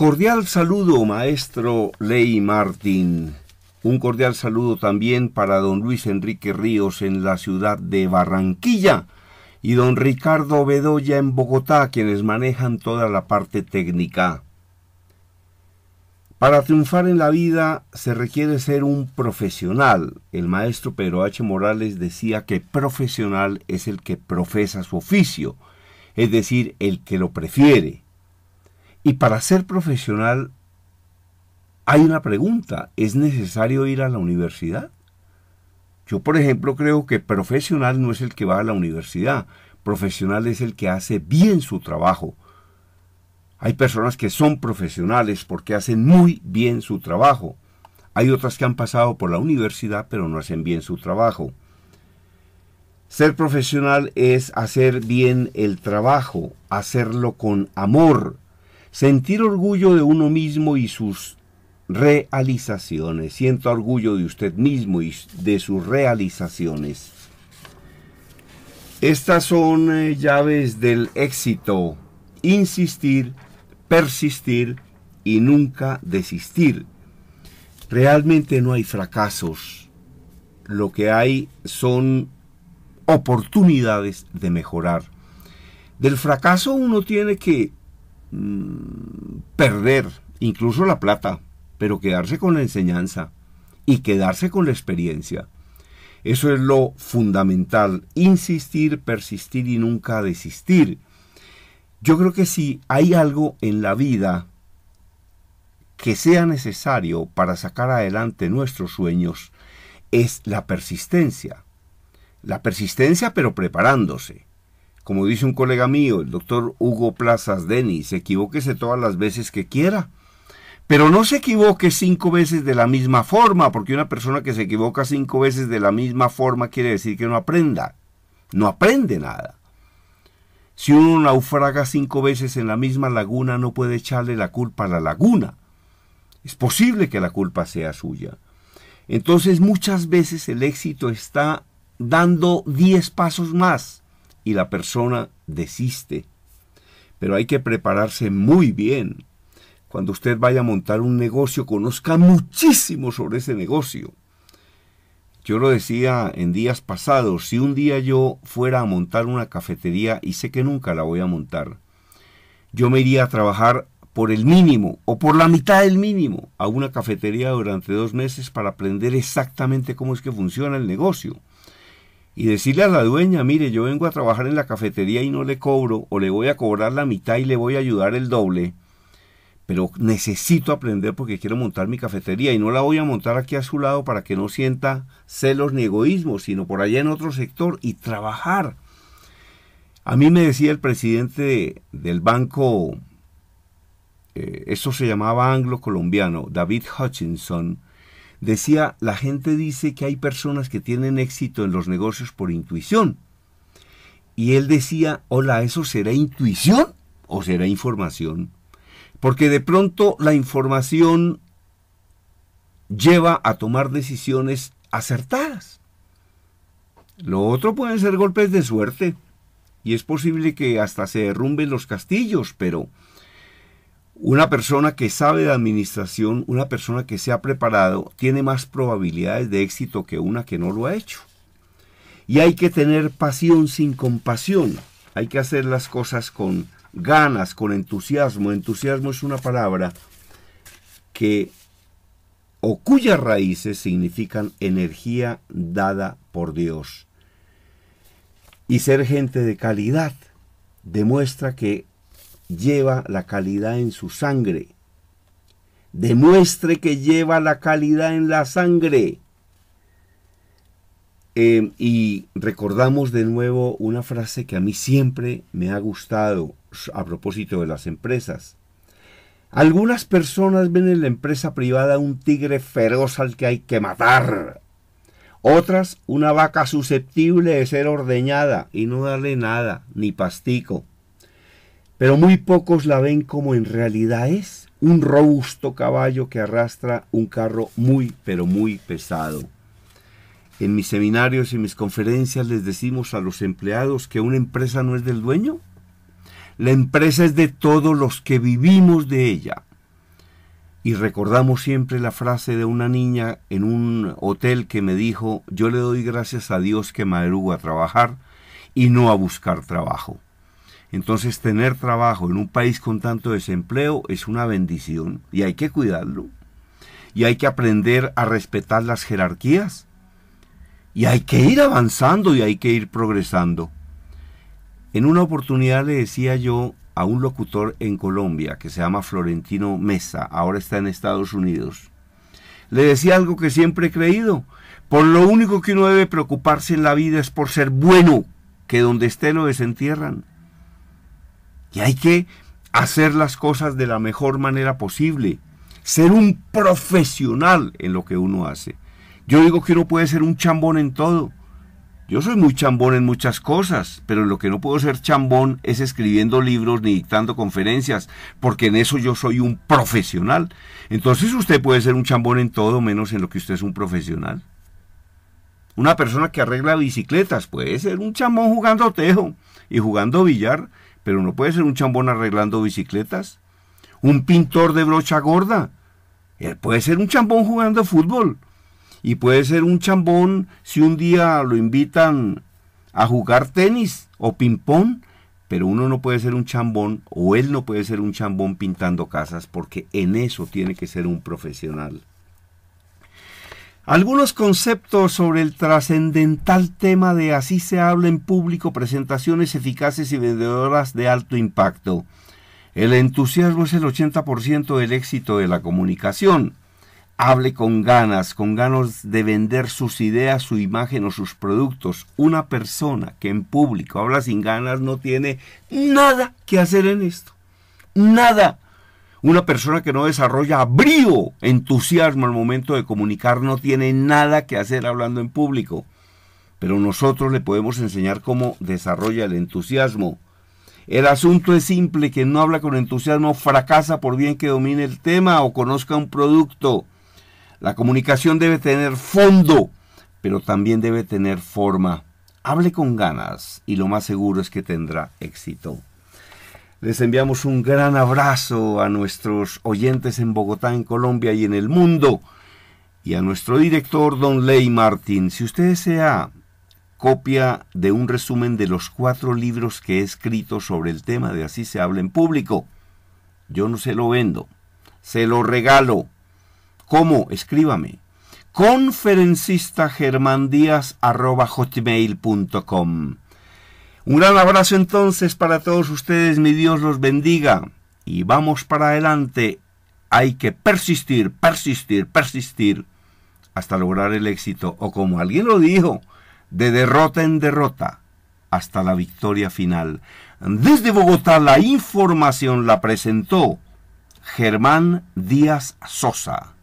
Cordial saludo, maestro Ley Martín. Un cordial saludo también para don Luis Enrique Ríos en la ciudad de Barranquilla y don Ricardo Bedoya en Bogotá, quienes manejan toda la parte técnica. Para triunfar en la vida se requiere ser un profesional. El maestro Pedro H. Morales decía que profesional es el que profesa su oficio, es decir, el que lo prefiere. Y para ser profesional hay una pregunta, ¿es necesario ir a la universidad? Yo, por ejemplo, creo que profesional no es el que va a la universidad, profesional es el que hace bien su trabajo. Hay personas que son profesionales porque hacen muy bien su trabajo. Hay otras que han pasado por la universidad pero no hacen bien su trabajo. Ser profesional es hacer bien el trabajo, hacerlo con amor, Sentir orgullo de uno mismo y sus realizaciones. Siento orgullo de usted mismo y de sus realizaciones. Estas son eh, llaves del éxito. Insistir, persistir y nunca desistir. Realmente no hay fracasos. Lo que hay son oportunidades de mejorar. Del fracaso uno tiene que Mm, perder incluso la plata, pero quedarse con la enseñanza y quedarse con la experiencia. Eso es lo fundamental, insistir, persistir y nunca desistir. Yo creo que si hay algo en la vida que sea necesario para sacar adelante nuestros sueños, es la persistencia. La persistencia pero preparándose. Como dice un colega mío, el doctor Hugo Plazas Denis, equivóquese todas las veces que quiera. Pero no se equivoque cinco veces de la misma forma, porque una persona que se equivoca cinco veces de la misma forma quiere decir que no aprenda. No aprende nada. Si uno naufraga cinco veces en la misma laguna, no puede echarle la culpa a la laguna. Es posible que la culpa sea suya. Entonces muchas veces el éxito está dando diez pasos más y la persona desiste. Pero hay que prepararse muy bien. Cuando usted vaya a montar un negocio, conozca muchísimo sobre ese negocio. Yo lo decía en días pasados, si un día yo fuera a montar una cafetería, y sé que nunca la voy a montar, yo me iría a trabajar por el mínimo o por la mitad del mínimo a una cafetería durante dos meses para aprender exactamente cómo es que funciona el negocio y decirle a la dueña, mire, yo vengo a trabajar en la cafetería y no le cobro, o le voy a cobrar la mitad y le voy a ayudar el doble, pero necesito aprender porque quiero montar mi cafetería y no la voy a montar aquí a su lado para que no sienta celos ni egoísmo, sino por allá en otro sector y trabajar. A mí me decía el presidente del banco, eh, eso se llamaba anglo-colombiano, David Hutchinson, Decía, la gente dice que hay personas que tienen éxito en los negocios por intuición. Y él decía, hola, ¿eso será intuición o será información? Porque de pronto la información lleva a tomar decisiones acertadas. Lo otro pueden ser golpes de suerte. Y es posible que hasta se derrumben los castillos, pero una persona que sabe de administración, una persona que se ha preparado, tiene más probabilidades de éxito que una que no lo ha hecho. Y hay que tener pasión sin compasión. Hay que hacer las cosas con ganas, con entusiasmo. Entusiasmo es una palabra que o cuyas raíces significan energía dada por Dios. Y ser gente de calidad demuestra que lleva la calidad en su sangre. Demuestre que lleva la calidad en la sangre. Em, y recordamos de nuevo una frase que a mí siempre me ha gustado a propósito de las empresas. Algunas personas ven en la empresa privada un tigre feroz al que hay que matar. Otras, una vaca susceptible de ser ordeñada y no darle nada, ni pastico pero muy pocos la ven como en realidad es, un robusto caballo que arrastra un carro muy, pero muy pesado. En mis seminarios y mis conferencias les decimos a los empleados que una empresa no es del dueño. La empresa es de todos los que vivimos de ella. Y recordamos siempre la frase de una niña en un hotel que me dijo, yo le doy gracias a Dios que madrugo a trabajar y no a buscar trabajo. Entonces tener trabajo en un país con tanto desempleo es una bendición y hay que cuidarlo. Y hay que aprender a respetar las jerarquías. Y hay que ir avanzando y hay que ir progresando. En una oportunidad le decía yo a un locutor en Colombia que se llama Florentino Mesa, ahora está en Estados Unidos. Le decía algo que siempre he creído. Por lo único que uno debe preocuparse en la vida es por ser bueno, que donde esté lo desentierran. Y hay que hacer las cosas de la mejor manera posible. Ser un profesional en lo que uno hace. Yo digo que uno puede ser un chambón en todo. Yo soy muy chambón en muchas cosas, pero lo que no puedo ser chambón es escribiendo libros ni dictando conferencias, porque en eso yo soy un profesional. Entonces usted puede ser un chambón en todo menos en lo que usted es un profesional. Una persona que arregla bicicletas puede ser un chambón jugando tejo y jugando billar pero no puede ser un chambón arreglando bicicletas, un pintor de brocha gorda, Él puede ser un chambón jugando fútbol y puede ser un chambón si un día lo invitan a jugar tenis o ping-pong, pero uno no puede ser un chambón o él no puede ser un chambón pintando casas porque en eso tiene que ser un profesional. Algunos conceptos sobre el trascendental tema de así se habla en público, presentaciones eficaces y vendedoras de alto impacto. El entusiasmo es el 80% del éxito de la comunicación. Hable con ganas, con ganas de vender sus ideas, su imagen o sus productos. Una persona que en público habla sin ganas no tiene nada que hacer en esto. Nada. Una persona que no desarrolla brío, entusiasmo al momento de comunicar, no tiene nada que hacer hablando en público. Pero nosotros le podemos enseñar cómo desarrolla el entusiasmo. El asunto es simple, quien no habla con entusiasmo fracasa por bien que domine el tema o conozca un producto. La comunicación debe tener fondo, pero también debe tener forma. Hable con ganas y lo más seguro es que tendrá éxito. Les enviamos un gran abrazo a nuestros oyentes en Bogotá, en Colombia y en el mundo. Y a nuestro director, don Ley Martín. Si usted desea copia de un resumen de los cuatro libros que he escrito sobre el tema de Así se habla en público, yo no se lo vendo, se lo regalo. ¿Cómo? Escríbame. Conferencista un gran abrazo entonces para todos ustedes, mi Dios los bendiga. Y vamos para adelante. Hay que persistir, persistir, persistir hasta lograr el éxito. O como alguien lo dijo, de derrota en derrota hasta la victoria final. Desde Bogotá la información la presentó Germán Díaz Sosa.